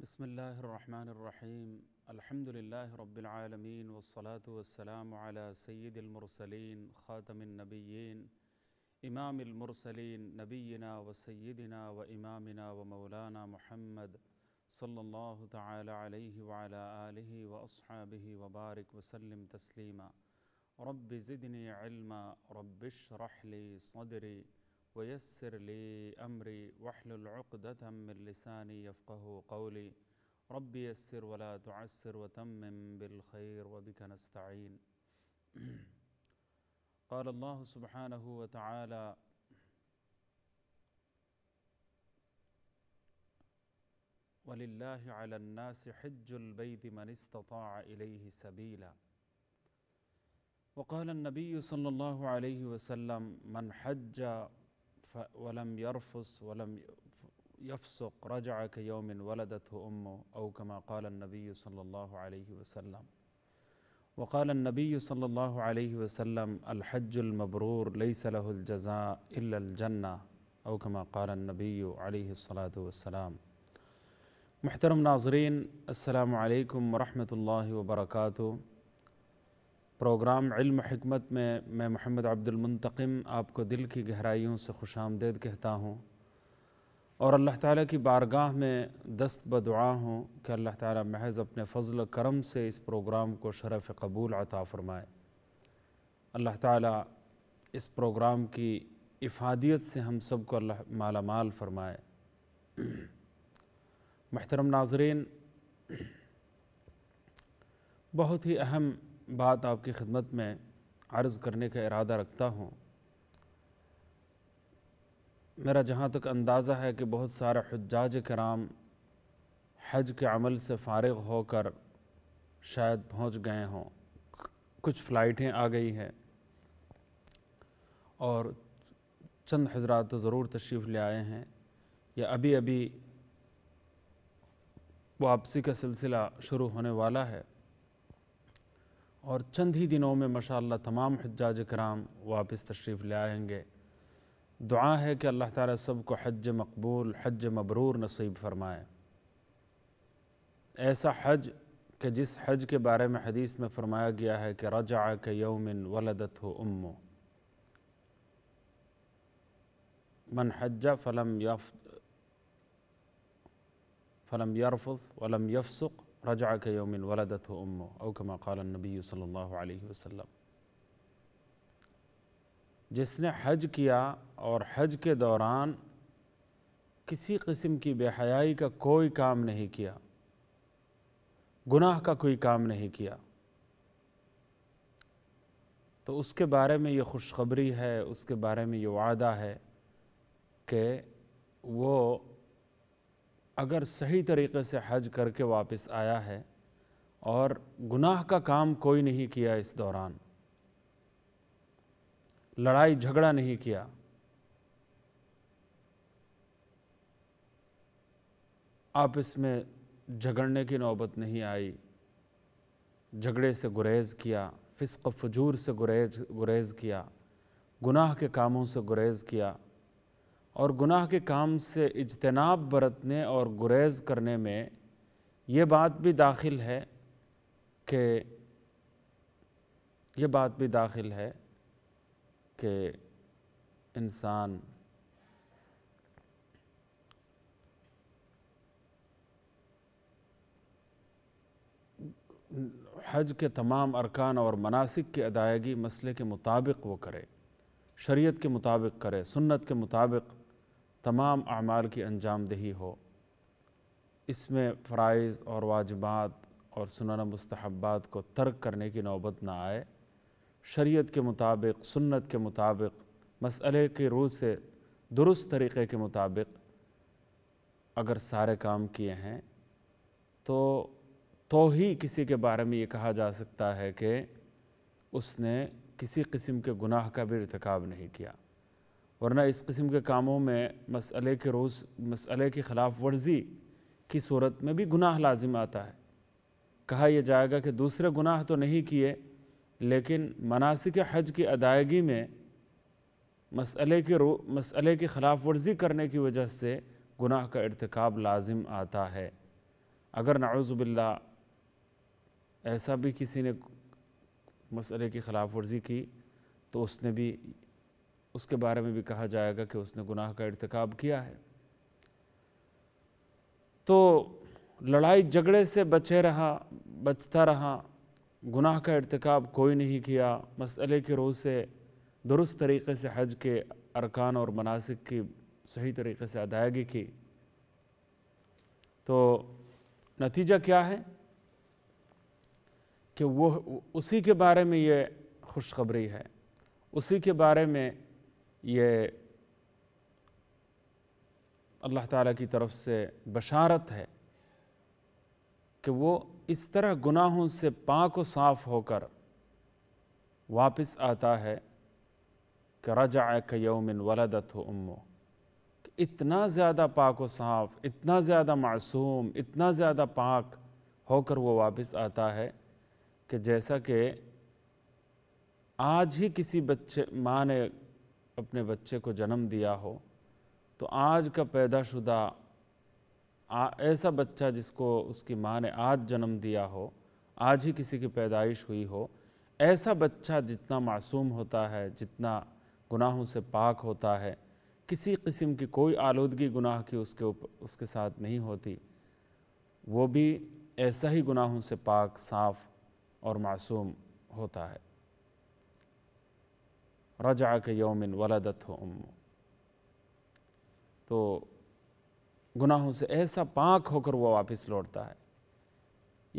بسم الله الرحمن الرحيم الحمد لله رب العالمين والصلاة والسلام على سيد المرسلين خاتم النبيين إمام المرسلين نبينا وسيدنا وإمامنا ومولانا محمد صلى الله تعالى عليه وعلى آله وأصحابه وبارك وسلم تسليما رب زدني علما رب اشرح لي صدري ويسر لي أمري واحلل عقدة من لساني يفقه قولي ربي يسر ولا تعسر وتمم بالخير وبك نستعين قال الله سبحانه وتعالى ولله على الناس حج البيت من استطاع إليه سبيلا وقال النبي صلى الله عليه وسلم من حج ولم يرفص ولم يفسق رجع كيوم ولدته امه او كما قال النبي صلى الله عليه وسلم وقال النبي صلى الله عليه وسلم الحج المبرور ليس له الجزاء الا الجنه او كما قال النبي عليه الصلاه والسلام محترم ناظرين السلام عليكم ورحمه الله وبركاته programme इल्म हमत में मैं मोहम्मद अब्दुलमतकम आपको दिल की गहराइयों से खुश आमदेद कहता हूँ और अल्लाह ताला की बारगाह में दस्त बदुआ हूँ कि अल्लाह ताला महज अपने फ़जल करम से इस प्रोग्राम को शरफ़ कबूल अता फ़रमाए अल्लाह ताला इस प्रोग्राम की इफादियत से हम सबको अल्लाह माला माल फ़रमाए महतरम नाजरीन बहुत ही अहम बात आपकी खिदमत में अर्ज़ करने का इरादा रखता हूँ मेरा जहाँ तक अंदाज़ा है कि बहुत सारे हजाज कराम हज के अमल से फारग होकर शायद पहुँच गए हों कुछ फ़्लाइटें आ गई हैं और चंद हजरा तो ज़रूर तशरीफ़ ले आए हैं या अभी अभी वापसी का सिलसिला शुरू होने वाला है और चंद ही दिनों में माशा तमाम हजाज कराम वापस तशरीफ़ ले आएंगे दुआ है कि अल्लाह ताला सब को हज मकबूल हज मबरूर नसीब फरमाए ऐसा हज कि जिस हज के बारे में हदीस में फरमाया गया है कि रजा के यौमिन वलदत हो उम्मो मन हज़ फ़लम यफ फ़लम यरफ़ वलम यफसुख रजा के योमिन वलदत हो उम्मो अव कमा कल नबी सल्लल्लाहु अलैहि वसल्लम जिसने हज किया और हज के दौरान किसी किस्म की बेहयाई का कोई काम नहीं किया गुनाह का कोई काम नहीं किया तो उसके बारे में ये खुशखबरी है उसके बारे में ये वादा है कि वो अगर सही तरीक़े से हज करके वापस आया है और गुनाह का काम कोई नहीं किया इस दौरान लड़ाई झगड़ा नहीं किया आप इसमें झगड़ने की नौबत नहीं आई झगड़े से गुरेज़ किया फ़िस्क फजूर से गुरेज गुरेज़ किया गुनाह के कामों से गुरेज़ किया और गुनाह के काम से इजतनाब बरतने और गुरेज़ करने में ये बात भी दाखिल है कि ये बात भी दाखिल है कि इंसान हज के तमाम अरकान और मनासिक की अदायगी मसले के मुताबिक वो करे शरीयत के मुताबिक करे सुन्नत के मुताबिक तमाम अमाल की अंजाम दही हो इसमें फ़रज़ और वाजबात और सुनाना मस्तबात को तर्क करने की नौबत ना आए शरीत के मुताबिक सुन्नत के मुताबिक मसले के रूह से दुरुस्त तरीक़े के मुताबिक अगर सारे काम किए हैं तो तो ही किसी के बारे में ये कहा जा सकता है कि उसने किसी किस्म के गुनाह का भी इरतकब नहीं किया वरना इस किस्म के कामों में मसले के रोज़ मसले के ख़िलाफ़ वर्जी की सूरत में भी गुनाह लाजिम आता है कहा यह जाएगा कि दूसरे गुनाह तो नहीं किए लेकिन मनासिक हज की अदायगी में मसले के रो मसले की ख़िलाफ़ वर्जी करने की वजह से गुनाह का इरतकब लाजिम आता है अगर नाउज़बिल्ला ऐसा भी किसी ने मसले की ख़िलाफ़ वर्जी की तो उसने भी उसके बारे में भी कहा जाएगा कि उसने गुनाह का इरतकब किया है तो लड़ाई झगड़े से बचे रहा बचता रहा गुनाह का इरतकब कोई नहीं किया मसले के रोज़ से दुरुस्त तरीके से हज के अरकान और मनासिक की सही तरीके से अदायगी की तो नतीजा क्या है कि वो उसी के बारे में ये खुशखबरी है उसी के बारे में ये अल्लाह ताला की तरफ से बशारत है कि वो इस तरह गुनाहों से पाक व साफ़ होकर वापस आता है कि रजा कयोमिन वलदत हो उम्मो इतना ज़्यादा पाक व साफ़ इतना ज़्यादा मासूम इतना ज़्यादा पाक होकर वो वापस आता है कि जैसा कि आज ही किसी बच्चे माँ ने अपने बच्चे को जन्म दिया हो तो आज का पैदाशुदा ऐसा बच्चा जिसको उसकी माँ ने आज जन्म दिया हो आज ही किसी की पैदाइश हुई हो ऐसा बच्चा जितना मासूम होता है जितना गुनाहों से पाक होता है किसी किस्म की कोई आलूदगी गुनाह की उसके उप, उसके साथ नहीं होती वो भी ऐसा ही गुनाहों से पाक साफ़ और मासूम होता है रजा के यौमिन वलदत हो उम तो गुनाहों से ऐसा पाक होकर वह वापस लौटता है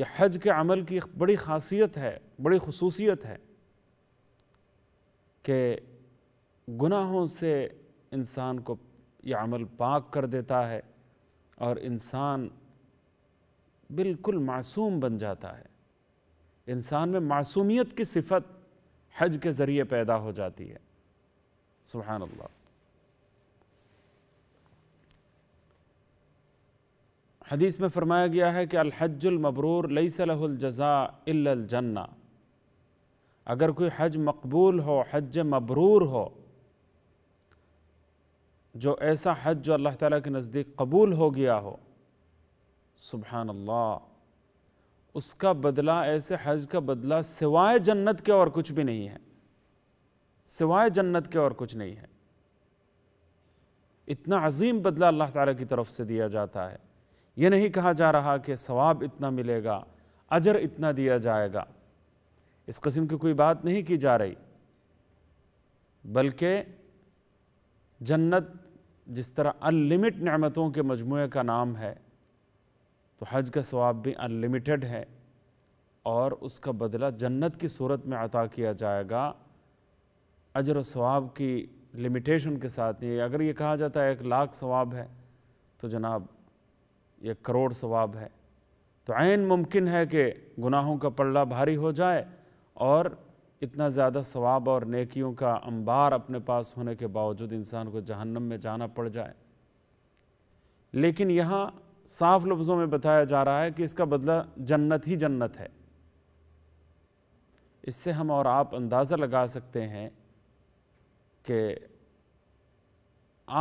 यह हज के अमल की बड़ी खासियत है बड़ी खसूसियत है कि गुनाहों से इंसान को यह अमल पाक कर देता है और इंसान बिल्कुल मासूम बन जाता है इंसान में मासूमियत की सिफत हज के ज़रिए पैदा हो जाती है सुबहान अल्लाह हदीस में फरमाया गया है कि अलहजुलमबरूर लई सलहजज़ा इल्लजन्ना अगर कोई हज मकबूल हो हज मबरूर हो जो ऐसा हज जो अल्लाह ताला के नज़दीक कबूल हो गया हो सुबहानल्ला उसका बदला ऐसे हज का बदला सिवाय जन्नत के और कुछ भी नहीं है सिवाय जन्नत के और कुछ नहीं है इतना अजीम बदला अल्लाह ताला की तरफ से दिया जाता है ये नहीं कहा जा रहा कि सवाब इतना मिलेगा अजर इतना दिया जाएगा इस कस्म की कोई बात नहीं की जा रही बल्कि जन्नत जिस तरह अनलिमिट नमतों के मजमू का नाम है तो हज का स्वाब भी अनलिमिटेड है और उसका बदला जन्नत की सूरत में अता किया जाएगा अजर स्वाब की लिमिटेशन के साथ नहीं अगर ये कहा जाता है एक लाख स्वाब है तो जनाब ये करोड़ स्वाब है तो आन मुमकिन है कि गुनाहों का पल्ला भारी हो जाए और इतना ज़्यादा सवाब और नेकियों का अंबार अपने पास होने के बावजूद इंसान को जहन्नम में जाना पड़ जाए लेकिन यहाँ साफ लफ्ज़ों में बताया जा रहा है कि इसका बदला जन्नत ही जन्नत है इससे हम और आप अंदाज़ा लगा सकते हैं कि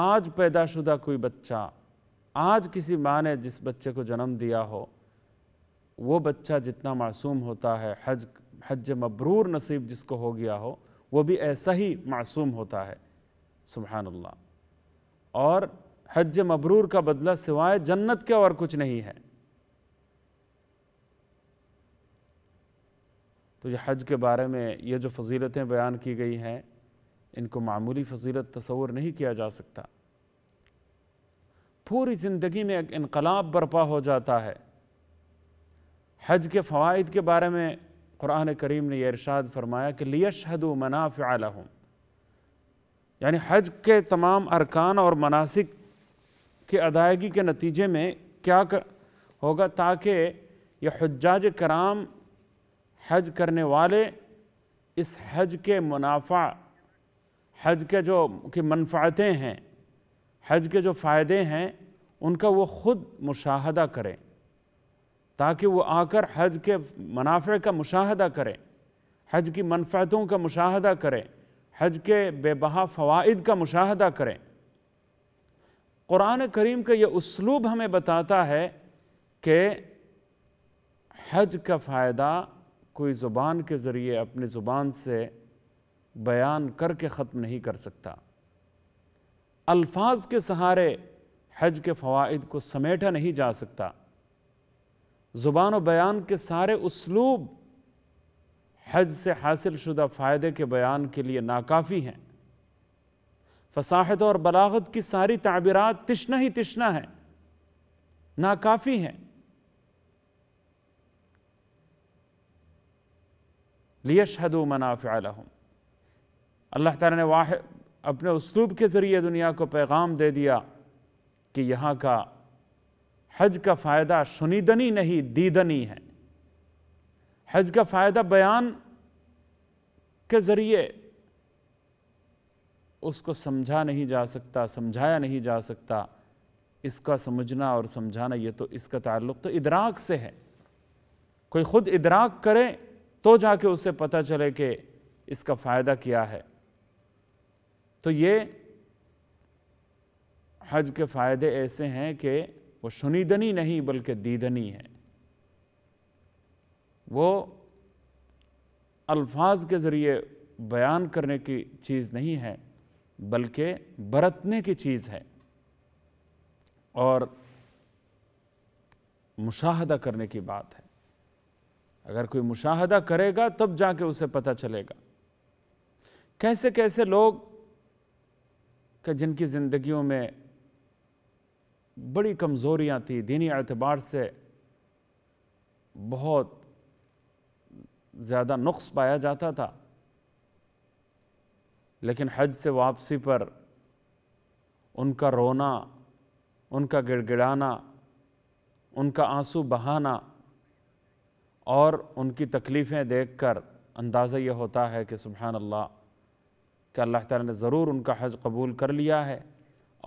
आज पैदाशुदा कोई बच्चा आज किसी माँ ने जिस बच्चे को जन्म दिया हो वो बच्चा जितना मासूम होता है हज हज मबरूर नसीब जिसको हो गया हो वो भी ऐसा ही मासूम होता है सुबहानल्ला और हज मबरूर का बदला सिवाय जन्नत के और कुछ नहीं है तो ये हज के बारे में ये जो फजीलतें बयान की गई हैं इनको मामूली फजीलत तस्वर नहीं किया जा सकता पूरी ज़िंदगी में एक इनकलाब बर्पा हो जाता है हज के फ़वाद के बारे में कुरान करीम ने यह इरशाद फरमाया कि लियशहद मनाफ़ यानी हज के तमाम अरकान और मनासिक कि अदायगी के नतीजे में क्या कर होगा ताकि यह हजाज कराम हज करने वाले इस हज के मुनाफा हज के जो कि मनफातें हैं हज के जो फ़ायदे हैं उनका वो ख़ुद मुशाहदा करें ताकि वो आकर हज के मुनाफे का मुशाहदा करें हज की मनफ़ातों का मुशाहदा करें हज के बेबहा फ़वाद का मुशाहदा करें क़ुरान करीम का यह उसलूब हमें बताता है कि हज का फ़ायदा कोई ज़ुबान के ज़रिए अपनी ज़ुबान से बयान करके ख़त्म नहीं कर सकता अल्फाज के सहारे हज के फ़वाद को समेटा नहीं जा सकता ज़ुबान और बयान के सारे उसलूब हज से हासिल शुदा फ़ायदे के बयान के लिए नाकाफ़ी हैं फसाहत और बलागत की सारी ताबीरत तिश्ना ही तिश्ना है नाकाफ़ी है लियशहदु मनाफ़ अल्लाह ताला ने वाह अपने उसलूब के ज़रिए दुनिया को पैगाम दे दिया कि यहाँ का हज का फ़ायदा सुनीदनी नहीं दीदनी है हज का फ़ायदा बयान के ज़रिए उसको समझा नहीं जा सकता समझाया नहीं जा सकता इसका समझना और समझाना ये तो इसका ताल्लुक तो इदराक से है कोई ख़ुद इदराक करे तो जाके उसे पता चले कि इसका फ़ायदा क्या है तो ये हज के फ़ायदे ऐसे हैं कि वो सुनीदनी नहीं बल्कि दीदनी है वो अल्फाज के ज़रिए बयान करने की चीज़ नहीं है बल्कि बरतने की चीज़ है और मुशाहदा करने की बात है अगर कोई मुशाहदा करेगा तब जाके उसे पता चलेगा कैसे कैसे लोग का जिनकी ज़िंदगियों में बड़ी कमज़ोरियाँ थी दीनी एतबार से बहुत ज़्यादा नुक्स पाया जाता था लेकिन हज से वापसी पर उनका रोना उनका गिड़गिड़ाना उनका आंसू बहाना और उनकी तकलीफ़ें देखकर अंदाज़ा यह होता है कि सुबहान अल्लाह के अल्लाह ताला ने ज़रूर उनका हज कबूल कर लिया है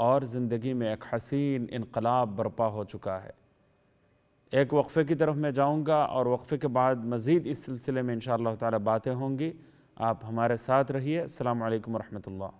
और ज़िंदगी में एक हसीन इनकलाब बरपा हो चुका है एक वक्फ़े की तरफ मैं जाऊँगा और वक्फ़े के बाद मज़ीद इस सिलसिले में इन ताला बातें होंगी आप हमारे साथ रहिए अल्लाम वरहमल्ला